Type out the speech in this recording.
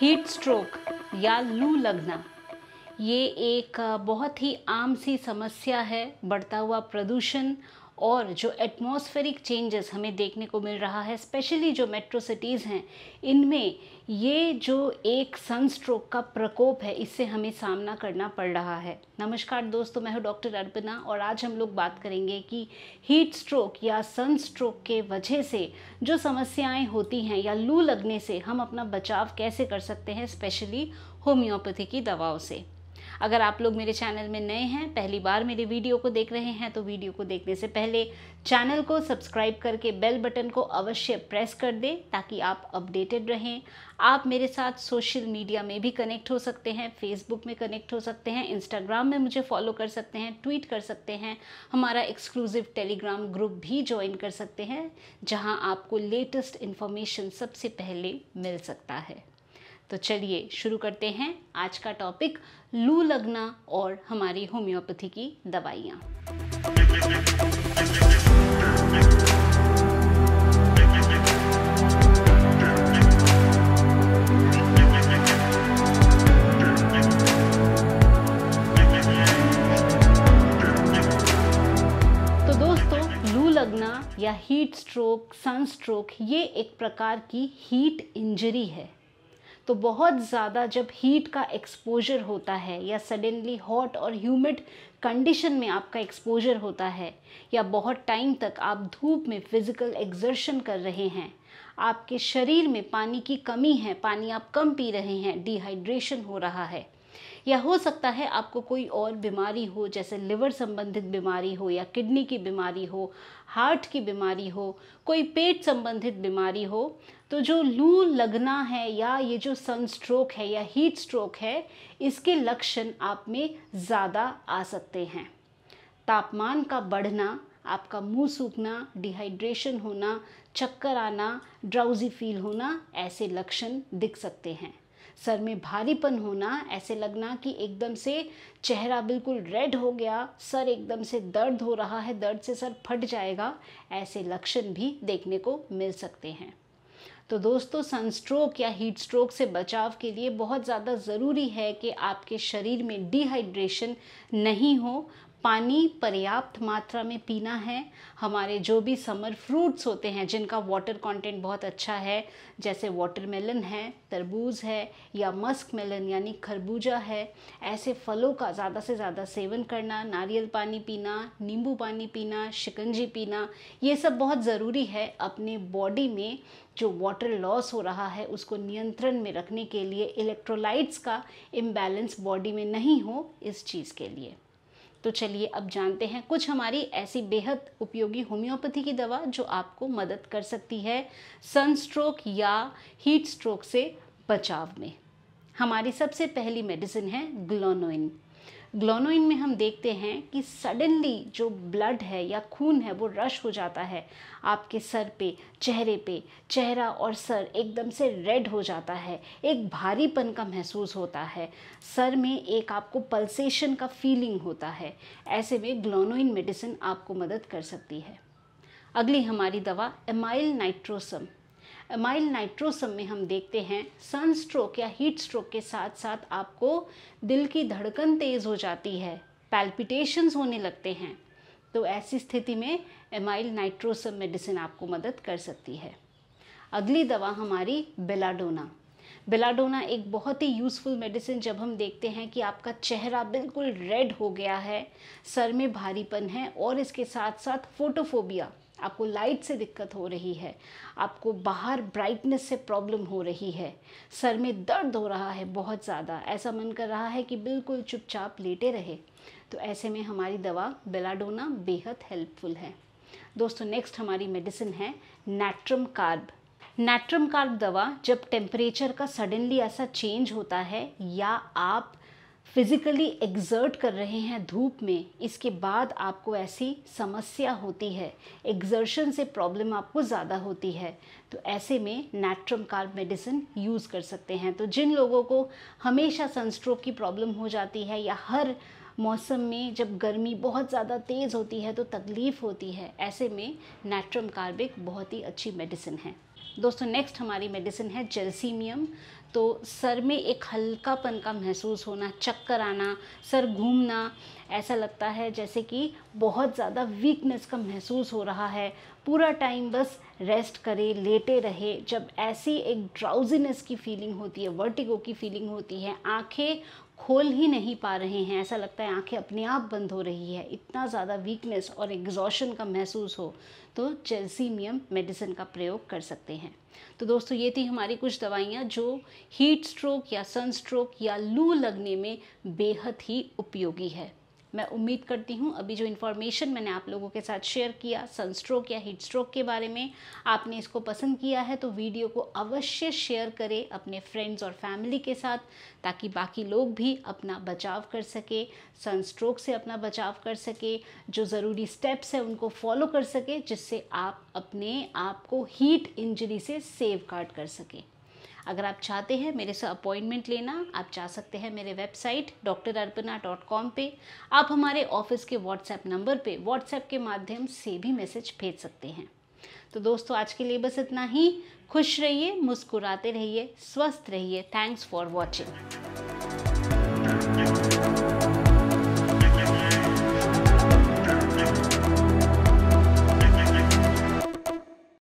heat stroke या लू लगना ये एक बहुत ही आम सी समस्या है बढ़ता हुआ प्रदूषण और जो एटमॉस्फेरिक चेंजेस हमें देखने को मिल रहा है स्पेशली जो मेट्रो सिटीज़ हैं इनमें ये जो एक सनस्ट्रोक का प्रकोप है इससे हमें सामना करना पड़ रहा है नमस्कार दोस्तों मैं हूँ डॉक्टर अर्पना और आज हम लोग बात करेंगे कि हीट स्ट्रोक या सन स्ट्रोक के वजह से जो समस्याएं होती हैं या लू लगने से हम अपना बचाव कैसे कर सकते हैं स्पेशली होम्योपैथी की दवाओं से अगर आप लोग मेरे चैनल में नए हैं पहली बार मेरे वीडियो को देख रहे हैं तो वीडियो को देखने से पहले चैनल को सब्सक्राइब करके बेल बटन को अवश्य प्रेस कर दें ताकि आप अपडेटेड रहें आप मेरे साथ सोशल मीडिया में भी कनेक्ट हो सकते हैं फेसबुक में कनेक्ट हो सकते हैं इंस्टाग्राम में मुझे फॉलो कर सकते हैं ट्वीट कर सकते हैं हमारा एक्सक्लूसिव टेलीग्राम ग्रुप भी ज्वाइन कर सकते हैं जहां आपको लेटेस्ट इन्फॉर्मेशन सबसे पहले मिल सकता है तो चलिए शुरू करते हैं आज का टॉपिक लू लगना और हमारी होम्योपैथी की दवाइयाँ तो लगना या हीट स्ट्रोक सन स्ट्रोक ये एक प्रकार की हीट इंजरी है तो बहुत ज़्यादा जब हीट का एक्सपोजर होता है या सडनली हॉट और ह्यूमिड कंडीशन में आपका एक्सपोजर होता है या बहुत टाइम तक आप धूप में फिज़िकल एक्जर्शन कर रहे हैं आपके शरीर में पानी की कमी है पानी आप कम पी रहे हैं डिहाइड्रेशन हो रहा है या हो सकता है आपको कोई और बीमारी हो जैसे लिवर संबंधित बीमारी हो या किडनी की बीमारी हो हार्ट की बीमारी हो कोई पेट संबंधित बीमारी हो तो जो लू लगना है या ये जो सन स्ट्रोक है या हीट स्ट्रोक है इसके लक्षण आप में ज़्यादा आ सकते हैं तापमान का बढ़ना आपका मुंह सूखना डिहाइड्रेशन होना चक्कर आना ड्राउजी फील होना ऐसे लक्षण दिख सकते हैं सर में भारीपन होना ऐसे लगना कि एकदम से चेहरा बिल्कुल रेड हो गया सर एकदम से दर्द हो रहा है दर्द से सर फट जाएगा ऐसे लक्षण भी देखने को मिल सकते हैं तो दोस्तों सनस्ट्रोक या हीट स्ट्रोक से बचाव के लिए बहुत ज़्यादा ज़रूरी है कि आपके शरीर में डिहाइड्रेशन नहीं हो पानी पर्याप्त मात्रा में पीना है हमारे जो भी समर फ्रूट्स होते हैं जिनका वाटर कंटेंट बहुत अच्छा है जैसे वाटरमेलन है तरबूज है या मस्क मेलन यानी खरबूजा है ऐसे फलों का ज़्यादा से ज़्यादा सेवन करना नारियल पानी पीना नींबू पानी पीना शिकंजी पीना ये सब बहुत ज़रूरी है अपने बॉडी में जो वाटर लॉस हो रहा है उसको नियंत्रण में रखने के लिए इलेक्ट्रोलाइट्स का इम्बैलेंस बॉडी में नहीं हो इस चीज़ के लिए तो चलिए अब जानते हैं कुछ हमारी ऐसी बेहद उपयोगी होम्योपैथी की दवा जो आपको मदद कर सकती है सन स्ट्रोक या हीट स्ट्रोक से बचाव में हमारी सबसे पहली मेडिसिन है ग्लोनोइन ग्लोनोइन में हम देखते हैं कि सडनली जो ब्लड है या खून है वो रश हो जाता है आपके सर पे चेहरे पे चेहरा और सर एकदम से रेड हो जाता है एक भारीपन का महसूस होता है सर में एक आपको पल्सेशन का फीलिंग होता है ऐसे में ग्लोनोइन मेडिसिन आपको मदद कर सकती है अगली हमारी दवा एमाइल नाइट्रोसम माइल नाइट्रोसम में हम देखते हैं सन स्ट्रोक या हीट स्ट्रोक के साथ साथ आपको दिल की धड़कन तेज़ हो जाती है पैल्पिटेशंस होने लगते हैं तो ऐसी स्थिति में एमाइल नाइट्रोसम मेडिसिन आपको मदद कर सकती है अगली दवा हमारी बेलाडोना बेलाडोना एक बहुत ही यूज़फुल मेडिसिन जब हम देखते हैं कि आपका चेहरा बिल्कुल रेड हो गया है सर में भारीपन है और इसके साथ साथ फोटोफोबिया आपको लाइट से दिक्कत हो रही है आपको बाहर ब्राइटनेस से प्रॉब्लम हो रही है सर में दर्द हो रहा है बहुत ज़्यादा ऐसा मन कर रहा है कि बिल्कुल चुपचाप लेटे रहे तो ऐसे में हमारी दवा बेलाडोना बेहद हेल्पफुल है दोस्तों नेक्स्ट हमारी मेडिसिन है नेट्रम कार्ब नेट्रम कार्ब दवा जब टेम्परेचर का सडनली ऐसा चेंज होता है या आप फिज़िकली एग्जर्ट कर रहे हैं धूप में इसके बाद आपको ऐसी समस्या होती है एग्जर्शन से प्रॉब्लम आपको ज़्यादा होती है तो ऐसे में नेट्रम कार्ब मेडिसिन यूज़ कर सकते हैं तो जिन लोगों को हमेशा सनस्ट्रोक की प्रॉब्लम हो जाती है या हर मौसम में जब गर्मी बहुत ज़्यादा तेज़ होती है तो तकलीफ़ होती है ऐसे में नेट्रम कार्बिक बहुत ही अच्छी मेडिसिन है दोस्तों नेक्स्ट हमारी मेडिसिन है जेलसीमियम तो सर में एक हल्कापन का महसूस होना चक्कर आना सर घूमना ऐसा लगता है जैसे कि बहुत ज़्यादा वीकनेस का महसूस हो रहा है पूरा टाइम बस रेस्ट करे लेटे रहे जब ऐसी एक ड्राउजीनेस की फीलिंग होती है वर्टिगो की फीलिंग होती है आंखें खोल ही नहीं पा रहे हैं ऐसा लगता है आंखें अपने आप बंद हो रही है इतना ज़्यादा वीकनेस और एग्जॉशन का महसूस हो तो चेल्सीमियम मेडिसिन का प्रयोग कर सकते हैं तो दोस्तों ये थी हमारी कुछ दवाइयाँ जो हीट स्ट्रोक या सन स्ट्रोक या लू लगने में बेहद ही उपयोगी है मैं उम्मीद करती हूँ अभी जो इन्फॉर्मेशन मैंने आप लोगों के साथ शेयर किया सनस्ट्रोक या हीट स्ट्रोक के बारे में आपने इसको पसंद किया है तो वीडियो को अवश्य शेयर करें अपने फ्रेंड्स और फैमिली के साथ ताकि बाकी लोग भी अपना बचाव कर सके सनस्ट्रोक से अपना बचाव कर सके जो ज़रूरी स्टेप्स हैं उनको फॉलो कर सके जिससे आप अपने आप को हीट इंजरी से सेव गार्ड कर सकें अगर आप चाहते हैं मेरे से अपॉइंटमेंट लेना आप जा सकते हैं मेरे website doctor Arpana dot com पर आप हमारे ऑफिस के व्हाट्सएप नंबर पर व्हाट्सएप के माध्यम से भी मैसेज भेज सकते हैं तो दोस्तों आज के लिए बस इतना ही खुश रहिए मुस्कुराते रहिए स्वस्थ रहिए थैंक्स फॉर वॉचिंग